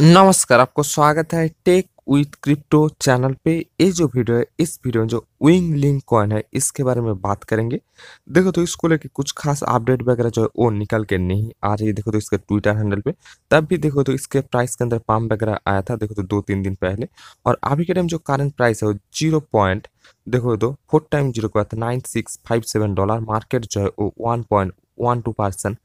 नमस्कार आपको स्वागत है टेक विथ क्रिप्टो चैनल पे ये जो वीडियो है इस वीडियो में जो विंग लिंक कॉइन है इसके बारे में बात करेंगे देखो तो इसको लेके कुछ खास अपडेट वगैरह जो है वो निकल के नहीं आ रही है देखो तो इसके ट्विटर हैंडल पे तब भी देखो तो इसके प्राइस के अंदर पाम वगैरह आया था देखो तो दो तीन दिन पहले और अभी के टाइम जो करंट प्राइस है वो जीरो पॉइंट देखो तो फोर टाइम जीरो का nine six five seven dollar market जो है वो one point one two percent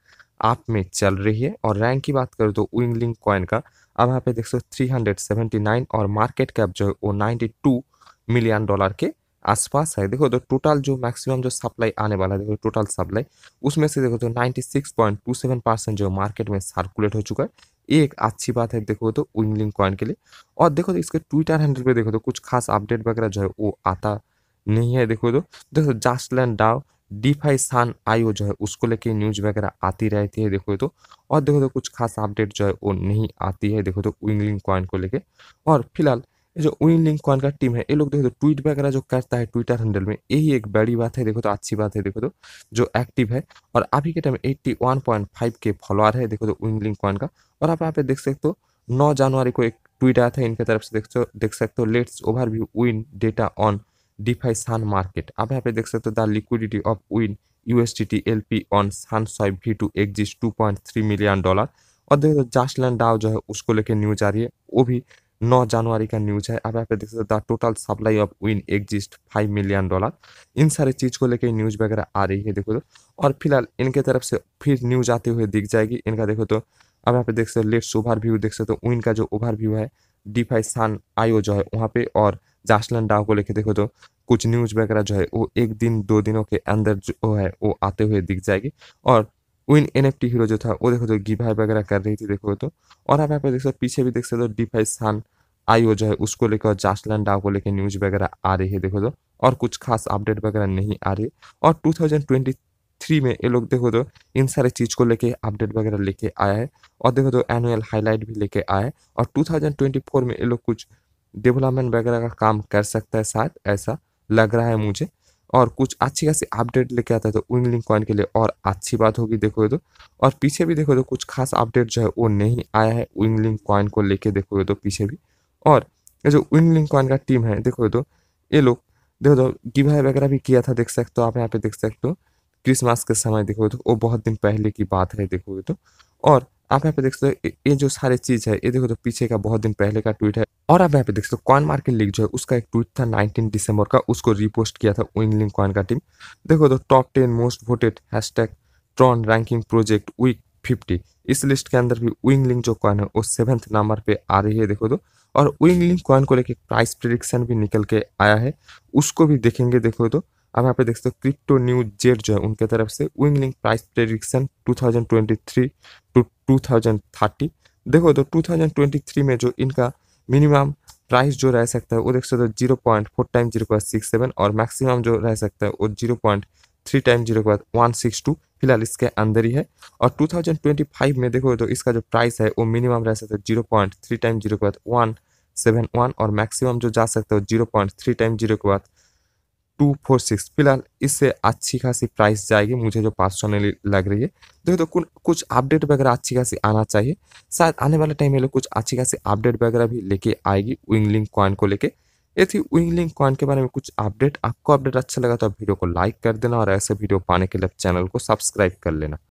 आप में चल रही है और रैंक की बात करें तो विंग लिंक कॉइन का अब यहाँ पे देख सकते हो और मार्केट कैप जो है वो 92 मिलियन डॉलर के आसपास है देखो तो टोटल जो मैक्सिमम जो सप्लाई आने वाला है देखो टोटल सप्लाई उसमें से देखो तो 96.27 परसेंट जो मार्केट में सर्कुलेट हो चुका है ये एक अच्छी बात है देखो तो विंगलिंग कॉइन के लिए और देखो तो इसके ट्विटर हैंडल पे देखो तो कुछ खास अपडेट वगैरह जो है वो आता नहीं है देखो तो देखो जस्ट लैंड डाव डीफाई स्थान आईओ जो है उसको लेके न्यूज वगैरह आती रहती है देखो तो और देखो तो कुछ खास अपडेट जो है वो नहीं आती है देखो तो विंगलिंग कॉइन को लेके और फिलहाल ये जो विंगलिंग कॉइन का टीम है ये लोग देखो तो ट्वीट वगैरह जो करता है ट्विटर हैंडल में यही एक बड़ी बात है देखो तो अच्छी बात है देखो तो जो एक्टिव है और अभी के time eighty one point five के फॉलोअर है देखो तो विंगलिंग कॉइन का और आप यहाँ पे देख सकते हो नौ जनवरी को एक ट्वीट आया था इनके तरफ से देख सकते हो लेट्स ओवर व्यू विन data on DeFi Sun market अब यहाँ पे देख सकते हो द लिक्विडिटी ऑफ विन USDT LP on Sun swap V two exist two point three million dollar और देखो जास्ट लैंड डाव जो है उसको लेके न्यूज आ रही है वो भी नौ जनवरी का न्यूज है अब यहाँ पे देख सकते हो द टोटल सप्लाई ऑफ विन एग्जिस्ट फाइव मिलियन डॉलर इन सारे चीज को लेकर न्यूज वगैरह आ रही है देखो तो और फिलहाल इनके तरफ से फिर न्यूज आते हुए दिख जाएगी इनका देखो तो अब यहाँ पे देख सकते हो लेट्स ओवर व्यू देख सकते हो विन का जो ओवर व्यू है डिफाई सान आईओ जो है वहाँ पे और जासलन डाव को लेके देखो तो कुछ न्यूज वगैरह जो है वो एक दिन दो दिनों के अंदर जो है वो आते हुए दिख जाएगी और विन एन एफ टी हीरो जो था वो देखो तो गिभाई वगैरह कर रही थी देखो तो और आप यहाँ पर देख सकते हो पीछे भी देख सकते हो डीफाई सान वो जो है उसको लेकर जासलन डाव को लेकर न्यूज वगैरह आ रही है देखो तो और कुछ खास अपडेट वगैरह नहीं आ रही और टू थ्री में ये लोग देखो तो इन सारे चीज़ को लेके अपडेट वगैरह लेके आया है और देखो तो एनुअल हाईलाइट भी लेके आया है और 2024 में ये लोग कुछ डेवलपमेंट वगैरह का काम कर सकता है शायद ऐसा लग रहा है मुझे और कुछ अच्छी खासी अपडेट लेके आता है तो विंगलिंग लिंक कॉइन के लिए और अच्छी बात होगी देखो तो और पीछे भी देखो तो कुछ खास अपडेट जो है वो नहीं आया है विंग लिंक कॉइन को लेके देखोगे तो पीछे भी और ये जो विंग लिंक कॉइन का टीम है देखो तो ये लोग देखो तो गिव वगैरह भी किया था देख सकते हो आप यहाँ पे देख सकते हो क्रिसमस के समय देखोगे तो वो बहुत दिन पहले की बात है देखोगे तो और आप यहाँ पे देख सकते हो ये जो सारे चीज है ये देखो तो पीछे का बहुत दिन पहले का ट्वीट है और आप यहाँ पे देख सकते हो कॉइन मार्केट लीग जो है उसका एक ट्वीट था 19 दिसंबर का उसको रिपोस्ट किया था विंगलिंग कॉइन का टीम देखो तो top ten most voted hash tag Tron ranking project week fifty इस लिस्ट के अंदर भी विंगलिंग जो कॉइन है वो सेवन्थ नंबर पे आ रही है देखो तो और विंगलिंग कॉइन को लेकर प्राइस प्रिडिक्शन भी निकल के आया है उसको भी देखेंगे देखो तो अब यहाँ पे देख सकते हो क्रिप्टो न्यू जेड जो है उनके तरफ से विंगलिंग प्राइस प्रेडिक्शन 2023 टू 2030 देखो तो 2023 में जो इनका मिनिमम प्राइस जो रह सकता है वो देख सकते हो zero point four time zero point six seven और मैक्सिमम जो रह सकता है वो zero point three time zero के बाद वन सिक्स टू फिलहाल इसके अंदर ही है और टू थाउजेंड ट्वेंटी फाइव में देखो तो इसका जो प्राइस है वो मिनिमम रह सकता है zero point three time zero के बाद वन सेवन वन और मैक्सिमम जो जा सकता है zero point three time zero के बाद टू फोर सिक्स फिलहाल इससे अच्छी खासी प्राइस जाएगी मुझे जो पर्सनली लग रही है देखो तो कुछ अपडेट वगैरह अच्छी खासी आना चाहिए शायद आने वाले टाइम में लोग कुछ अच्छी खासी अपडेट वगैरह भी लेके आएगी विंगलिंग कॉइन को लेके ये थी विंगलिंग कॉइन के बारे में कुछ अपडेट आपको अपडेट अच्छा लगा तो वीडियो को लाइक कर देना और ऐसे वीडियो पाने के लिए चैनल को सब्सक्राइब कर लेना